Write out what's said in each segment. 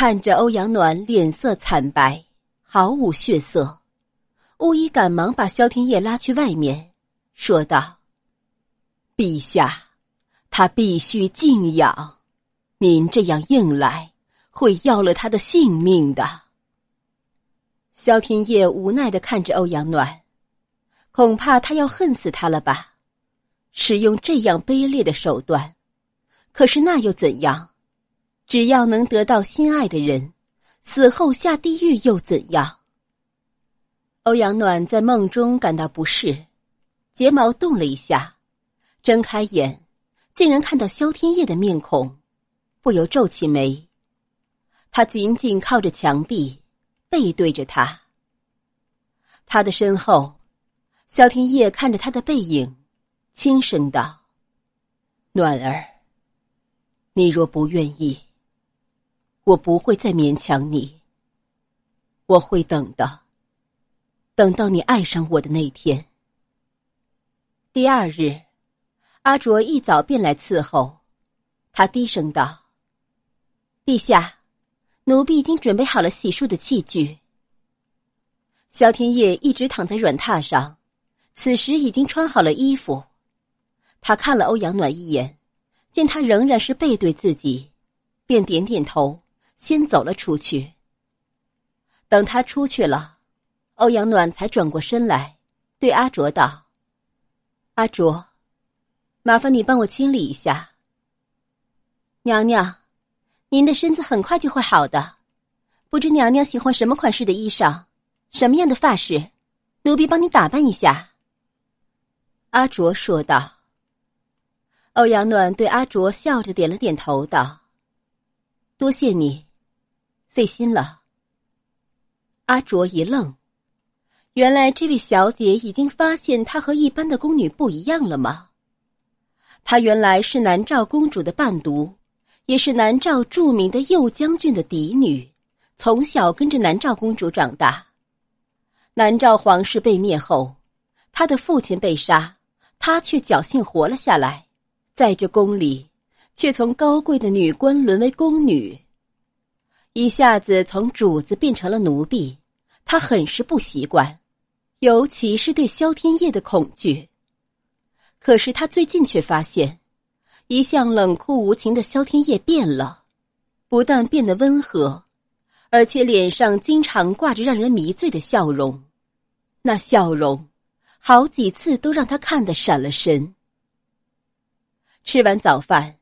看着欧阳暖脸色惨白，毫无血色，巫医赶忙把萧天业拉去外面，说道：“陛下，他必须静养，您这样硬来，会要了他的性命的。”萧天业无奈的看着欧阳暖，恐怕他要恨死他了吧？使用这样卑劣的手段，可是那又怎样？只要能得到心爱的人，死后下地狱又怎样？欧阳暖在梦中感到不适，睫毛动了一下，睁开眼，竟然看到萧天业的面孔，不由皱起眉。他紧紧靠着墙壁，背对着他。他的身后，萧天业看着他的背影，轻声道：“暖儿，你若不愿意。”我不会再勉强你，我会等的，等到你爱上我的那天。第二日，阿卓一早便来伺候，他低声道：“陛下，奴婢已经准备好了洗漱的器具。”萧天夜一直躺在软榻上，此时已经穿好了衣服，他看了欧阳暖一眼，见他仍然是背对自己，便点点头。先走了出去。等他出去了，欧阳暖才转过身来，对阿卓道：“阿卓，麻烦你帮我清理一下。”娘娘，您的身子很快就会好的。不知娘娘喜欢什么款式的衣裳，什么样的发饰，奴婢帮你打扮一下。”阿卓说道。欧阳暖对阿卓笑着点了点头，道：“多谢你。”费心了。阿卓一愣，原来这位小姐已经发现她和一般的宫女不一样了吗？她原来是南诏公主的伴读，也是南诏著名的右将军的嫡女，从小跟着南诏公主长大。南诏皇室被灭后，她的父亲被杀，她却侥幸活了下来，在这宫里，却从高贵的女官沦为宫女。一下子从主子变成了奴婢，他很是不习惯，尤其是对萧天业的恐惧。可是他最近却发现，一向冷酷无情的萧天业变了，不但变得温和，而且脸上经常挂着让人迷醉的笑容，那笑容，好几次都让他看得闪了神。吃完早饭，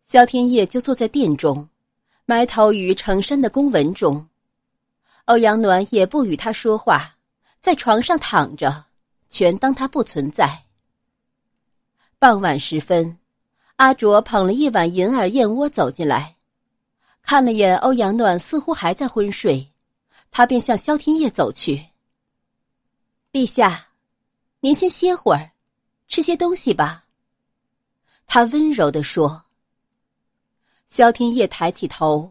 萧天业就坐在殿中。埋头于成山的公文中，欧阳暖也不与他说话，在床上躺着，全当他不存在。傍晚时分，阿卓捧了一碗银耳燕窝走进来，看了眼欧阳暖，似乎还在昏睡，他便向萧天夜走去。“陛下，您先歇会儿，吃些东西吧。”他温柔的说。萧天业抬起头，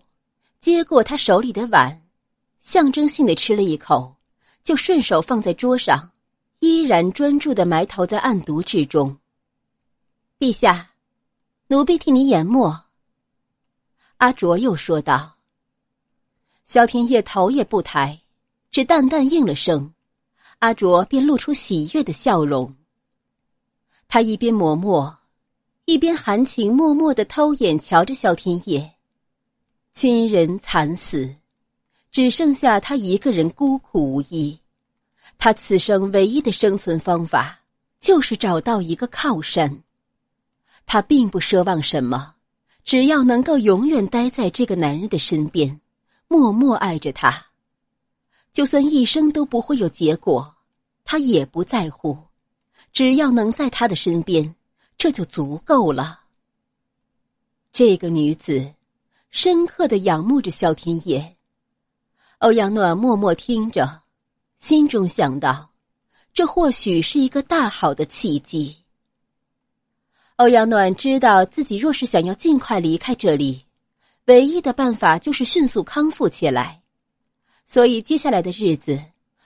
接过他手里的碗，象征性的吃了一口，就顺手放在桌上，依然专注的埋头在案牍之中。陛下，奴婢替你研墨。阿卓又说道。萧天业头也不抬，只淡淡应了声，阿卓便露出喜悦的笑容。他一边磨墨。一边含情脉脉的偷眼瞧着萧天野，亲人惨死，只剩下他一个人孤苦无依。他此生唯一的生存方法，就是找到一个靠山。他并不奢望什么，只要能够永远待在这个男人的身边，默默爱着他，就算一生都不会有结果，他也不在乎。只要能在他的身边。这就足够了。这个女子，深刻的仰慕着萧天野。欧阳暖默默听着，心中想到，这或许是一个大好的契机。欧阳暖知道自己若是想要尽快离开这里，唯一的办法就是迅速康复起来。所以接下来的日子，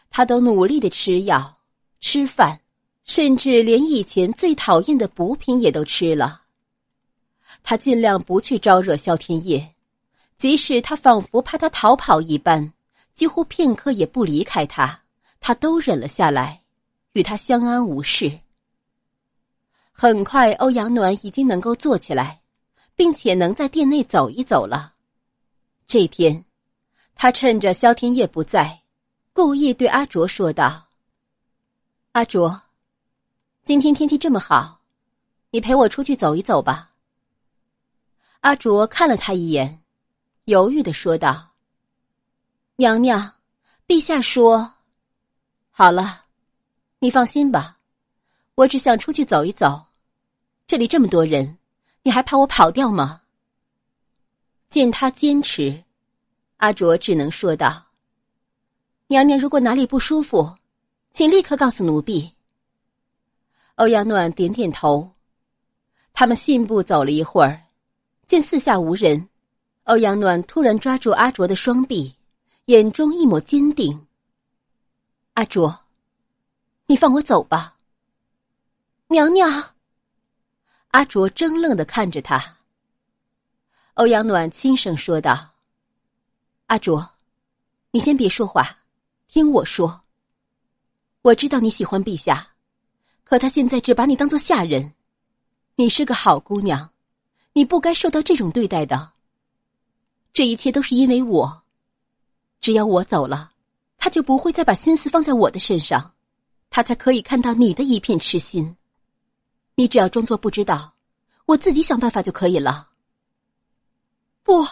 他都努力的吃药、吃饭。甚至连以前最讨厌的补品也都吃了。他尽量不去招惹萧天业，即使他仿佛怕他逃跑一般，几乎片刻也不离开他，他都忍了下来，与他相安无事。很快，欧阳暖已经能够坐起来，并且能在店内走一走了。这天，他趁着萧天业不在，故意对阿卓说道：“阿卓。”今天天气这么好，你陪我出去走一走吧。阿卓看了他一眼，犹豫的说道：“娘娘，陛下说，好了，你放心吧，我只想出去走一走，这里这么多人，你还怕我跑掉吗？”见他坚持，阿卓只能说道：“娘娘，如果哪里不舒服，请立刻告诉奴婢。”欧阳暖点点头，他们信步走了一会儿，见四下无人，欧阳暖突然抓住阿卓的双臂，眼中一抹坚定。阿卓，你放我走吧。娘娘。阿卓怔愣的看着他，欧阳暖轻声说道：“阿卓，你先别说话，听我说，我知道你喜欢陛下。”可他现在只把你当做下人，你是个好姑娘，你不该受到这种对待的。这一切都是因为我，只要我走了，他就不会再把心思放在我的身上，他才可以看到你的一片痴心。你只要装作不知道，我自己想办法就可以了。不，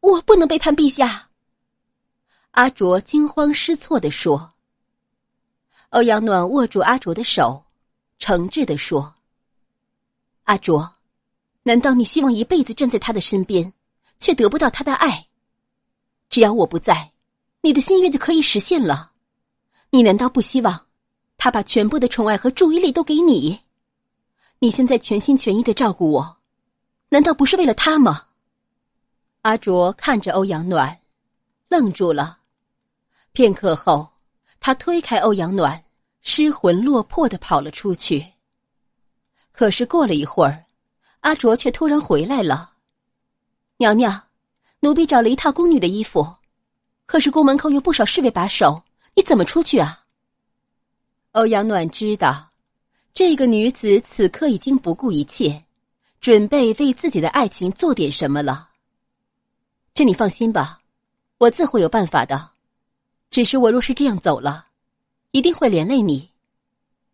我不能背叛陛下。阿卓惊慌失措的说。欧阳暖握住阿卓的手。诚挚的说：“阿卓，难道你希望一辈子站在他的身边，却得不到他的爱？只要我不在，你的心愿就可以实现了。你难道不希望他把全部的宠爱和注意力都给你？你现在全心全意的照顾我，难道不是为了他吗？”阿卓看着欧阳暖，愣住了。片刻后，他推开欧阳暖。失魂落魄的跑了出去。可是过了一会儿，阿卓却突然回来了。娘娘，奴婢找了一套宫女的衣服，可是宫门口有不少侍卫把守，你怎么出去啊？欧阳暖知道，这个女子此刻已经不顾一切，准备为自己的爱情做点什么了。这你放心吧，我自会有办法的。只是我若是这样走了。一定会连累你，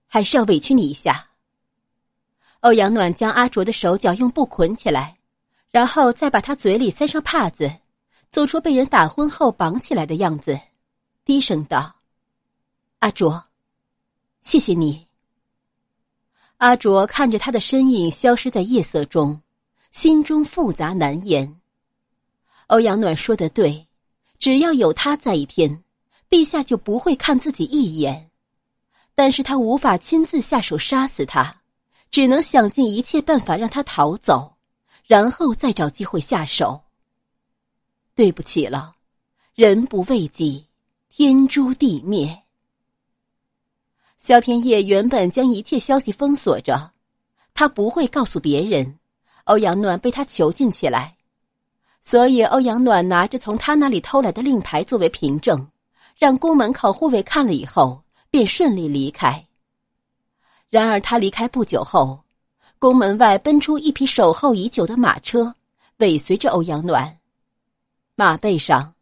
还是要委屈你一下。欧阳暖将阿卓的手脚用布捆起来，然后再把他嘴里塞上帕子，做出被人打昏后绑起来的样子，低声道：“阿卓，谢谢你。”阿卓看着他的身影消失在夜色中，心中复杂难言。欧阳暖说的对，只要有他在一天。陛下就不会看自己一眼，但是他无法亲自下手杀死他，只能想尽一切办法让他逃走，然后再找机会下手。对不起了，人不为己，天诛地灭。萧天业原本将一切消息封锁着，他不会告诉别人，欧阳暖被他囚禁起来，所以欧阳暖拿着从他那里偷来的令牌作为凭证。让宫门口护卫看了以后，便顺利离开。然而他离开不久后，宫门外奔出一匹守候已久的马车，尾随着欧阳暖。马背上，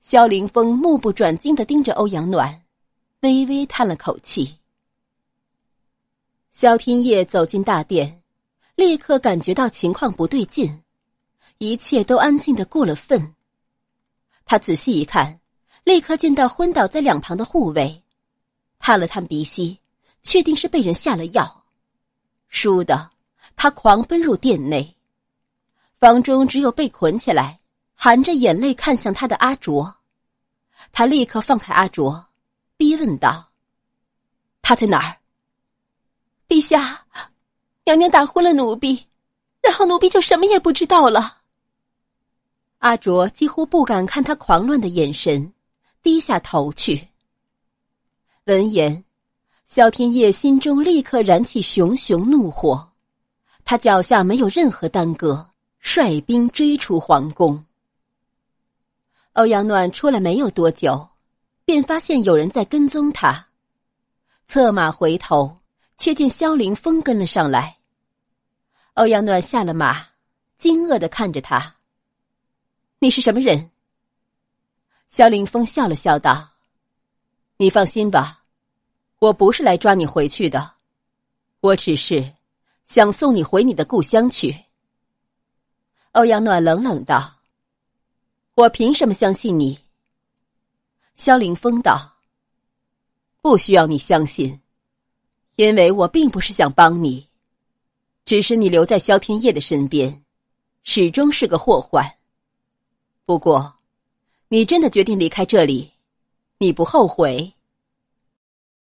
萧凌风目不转睛的盯着欧阳暖，微微叹了口气。萧天业走进大殿，立刻感觉到情况不对劲，一切都安静的过了分。他仔细一看。立刻见到昏倒在两旁的护卫，探了探鼻息，确定是被人下了药。倏的，他狂奔入殿内，房中只有被捆起来、含着眼泪看向他的阿卓。他立刻放开阿卓，逼问道：“他在哪儿？”“陛下，娘娘打昏了奴婢，然后奴婢就什么也不知道了。”阿卓几乎不敢看他狂乱的眼神。低下头去。闻言，萧天业心中立刻燃起熊熊怒火，他脚下没有任何耽搁，率兵追出皇宫。欧阳暖出来没有多久，便发现有人在跟踪他，策马回头，却见萧凌风跟了上来。欧阳暖下了马，惊愕地看着他：“你是什么人？”萧凌风笑了笑道：“你放心吧，我不是来抓你回去的，我只是想送你回你的故乡去。”欧阳暖冷冷道：“我凭什么相信你？”萧凌风道：“不需要你相信，因为我并不是想帮你，只是你留在萧天业的身边，始终是个祸患。不过。”你真的决定离开这里？你不后悔？